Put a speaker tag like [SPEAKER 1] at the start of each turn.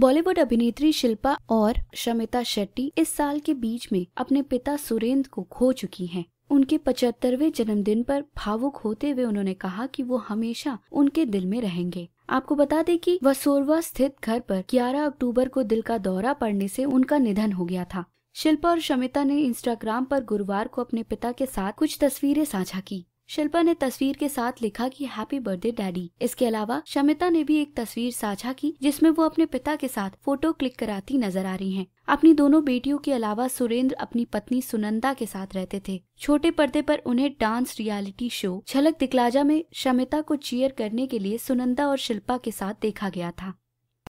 [SPEAKER 1] बॉलीवुड अभिनेत्री शिल्पा और शमिता शेट्टी इस साल के बीच में अपने पिता सुरेंद्र को खो चुकी हैं। उनके पचहत्तरवे जन्मदिन पर भावुक होते हुए उन्होंने कहा कि वो हमेशा उनके दिल में रहेंगे आपको बता दें कि वसोरवा स्थित घर पर 11 अक्टूबर को दिल का दौरा पड़ने से उनका निधन हो गया था शिल्पा और शमिता ने इंस्टाग्राम पर गुरुवार को अपने पिता के साथ कुछ तस्वीरें साझा की शिल्पा ने तस्वीर के साथ लिखा कि हैप्पी बर्थडे डैडी इसके अलावा शमिता ने भी एक तस्वीर साझा की जिसमें वो अपने पिता के साथ फोटो क्लिक कराती नजर आ रही हैं। अपनी दोनों बेटियों के अलावा सुरेंद्र अपनी पत्नी सुनंदा के साथ रहते थे छोटे पर्दे पर उन्हें डांस रियलिटी शो झलक दिखलाजा में शमिता को चीयर करने के लिए सुनंदा और शिल्पा के साथ देखा गया था